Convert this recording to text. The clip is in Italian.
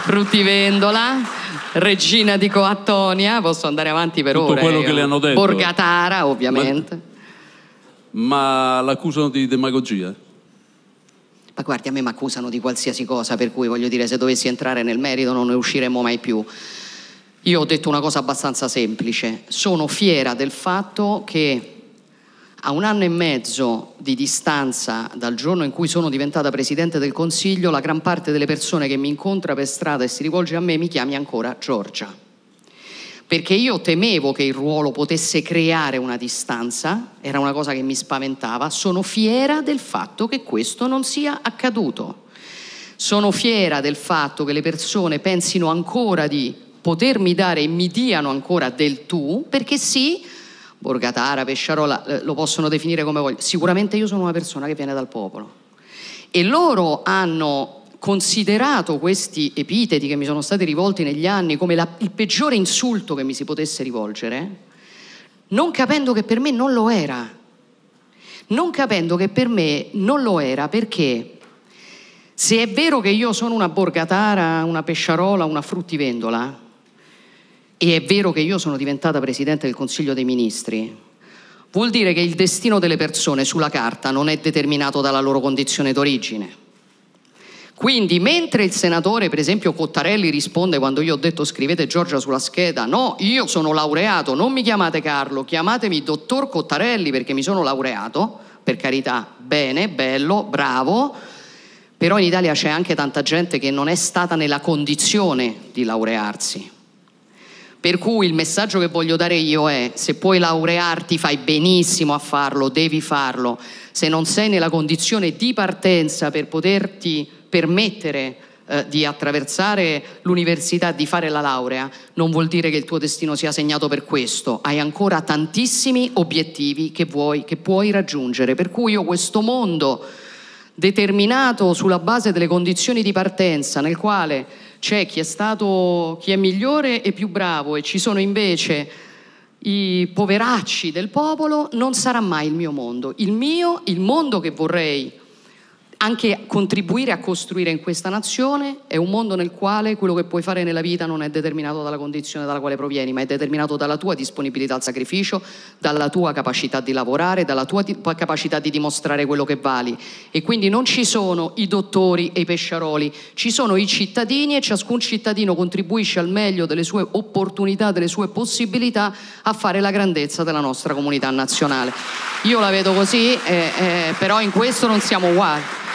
Frutivendola. Regina di Coattonia, posso andare avanti per Tutto ore. quello eh, che le hanno detto. Borgatara, ovviamente. Ma, ma l'accusano di demagogia? Ma guardi, a me mi accusano di qualsiasi cosa, per cui voglio dire, se dovessi entrare nel merito non ne usciremmo mai più. Io ho detto una cosa abbastanza semplice. Sono fiera del fatto che a un anno e mezzo di distanza dal giorno in cui sono diventata Presidente del Consiglio, la gran parte delle persone che mi incontra per strada e si rivolge a me mi chiami ancora Giorgia. Perché io temevo che il ruolo potesse creare una distanza, era una cosa che mi spaventava, sono fiera del fatto che questo non sia accaduto. Sono fiera del fatto che le persone pensino ancora di potermi dare e mi diano ancora del tu, perché sì, Borgatara, Pesciarola, eh, lo possono definire come vogliono. Sicuramente io sono una persona che viene dal popolo. E loro hanno considerato questi epiteti che mi sono stati rivolti negli anni come la, il peggiore insulto che mi si potesse rivolgere, non capendo che per me non lo era. Non capendo che per me non lo era perché se è vero che io sono una borgatara, una pesciarola, una fruttivendola, e è vero che io sono diventata Presidente del Consiglio dei Ministri, vuol dire che il destino delle persone sulla carta non è determinato dalla loro condizione d'origine. Quindi mentre il senatore, per esempio Cottarelli, risponde quando io ho detto scrivete Giorgia sulla scheda, no, io sono laureato, non mi chiamate Carlo, chiamatemi dottor Cottarelli perché mi sono laureato, per carità, bene, bello, bravo, però in Italia c'è anche tanta gente che non è stata nella condizione di laurearsi. Per cui il messaggio che voglio dare io è, se puoi laurearti fai benissimo a farlo, devi farlo, se non sei nella condizione di partenza per poterti permettere eh, di attraversare l'università, di fare la laurea, non vuol dire che il tuo destino sia segnato per questo, hai ancora tantissimi obiettivi che, vuoi, che puoi raggiungere, per cui io questo mondo determinato sulla base delle condizioni di partenza nel quale c'è chi è stato, chi è migliore e più bravo e ci sono invece i poveracci del popolo, non sarà mai il mio mondo. Il mio, il mondo che vorrei anche contribuire a costruire in questa nazione è un mondo nel quale quello che puoi fare nella vita non è determinato dalla condizione dalla quale provieni, ma è determinato dalla tua disponibilità al sacrificio, dalla tua capacità di lavorare, dalla tua capacità di dimostrare quello che vali. E quindi non ci sono i dottori e i pesciaroli, ci sono i cittadini e ciascun cittadino contribuisce al meglio delle sue opportunità, delle sue possibilità a fare la grandezza della nostra comunità nazionale. Io la vedo così, eh, eh, però in questo non siamo uguali.